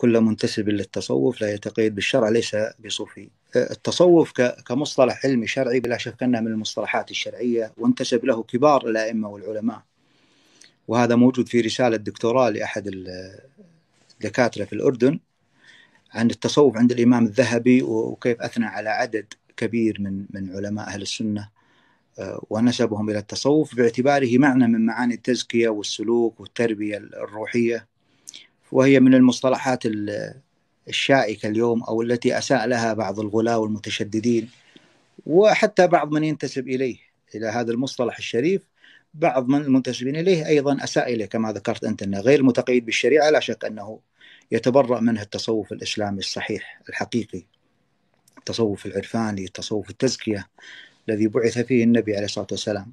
كل منتسب للتصوف لا يتقيد بالشرع ليس بصوفي التصوف كمصطلح علمي شرعي بلا شك أنه من المصطلحات الشرعية وانتسب له كبار الأئمة والعلماء وهذا موجود في رسالة دكتوراه لأحد الدكاترة في الأردن عن التصوف عند الإمام الذهبي وكيف أثنى على عدد كبير من من علماء أهل السنة ونسبهم إلى التصوف باعتباره معنى من معاني التزكية والسلوك والتربية الروحية وهي من المصطلحات الشائكة اليوم أو التي أساء لها بعض الغلاة والمتشددين وحتى بعض من ينتسب إليه إلى هذا المصطلح الشريف بعض من المنتسبين إليه أيضا أساء إليه كما ذكرت أنت أنه غير متقيد بالشريعة لا شك أنه يتبرأ منه التصوف الإسلامي الصحيح الحقيقي التصوف العرفاني التصوف التزكية الذي بعث فيه النبي عليه الصلاة والسلام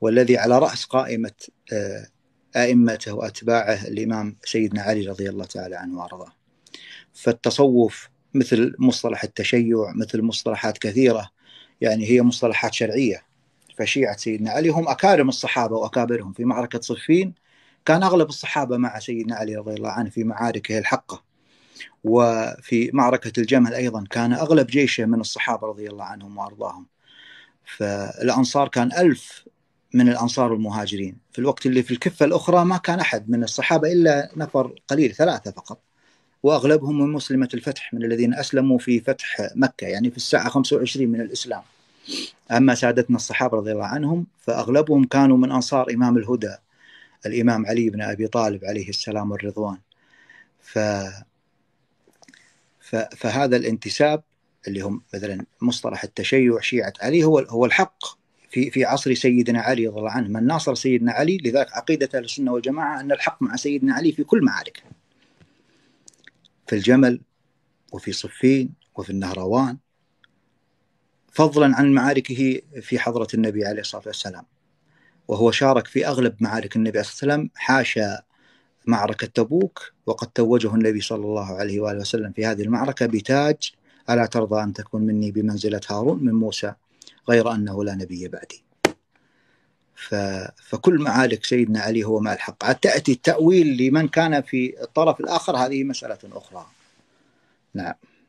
والذي على رأس قائمة آه، ائمته واتباعه الامام سيدنا علي رضي الله تعالى عنه وارضاه. فالتصوف مثل مصطلح التشيع مثل مصطلحات كثيره يعني هي مصطلحات شرعيه فشيعه سيدنا علي هم اكارم الصحابه واكابرهم في معركه صفين كان اغلب الصحابه مع سيدنا علي رضي الله عنه في معاركه الحقه وفي معركه الجمل ايضا كان اغلب جيشه من الصحابه رضي الله عنهم وارضاهم فالانصار كان ألف من الأنصار والمهاجرين في الوقت اللي في الكفة الأخرى ما كان أحد من الصحابة إلا نفر قليل ثلاثة فقط وأغلبهم من مسلمة الفتح من الذين أسلموا في فتح مكة يعني في الساعة 25 من الإسلام أما سادتنا الصحابة رضي الله عنهم فأغلبهم كانوا من أنصار إمام الهدى الإمام علي بن أبي طالب عليه السلام والرضوان ف... ف... فهذا الانتساب اللي هم مثلا مصطلح التشيع شيعة علي هو هو الحق في في عصر سيدنا علي رضي الله عنه من ناصر سيدنا علي لذلك عقيدة أهل السنة والجماعة أن الحق مع سيدنا علي في كل معاركه في الجمل وفي صفين وفي النهروان فضلا عن معاركه في حضرة النبي عليه الصلاة والسلام وهو شارك في أغلب معارك النبي عليه الصلاة والسلام حاشا معركة تبوك وقد توجه النبي صلى الله عليه وآله وسلم في هذه المعركة بتاج ألا ترضى أن تكون مني بمنزلة هارون من موسى غير أنه لا نبي بعدي ف... فكل معارك سيدنا علي هو مع الحق عاد تأتي التأويل لمن كان في الطرف الآخر هذه مسألة أخرى نعم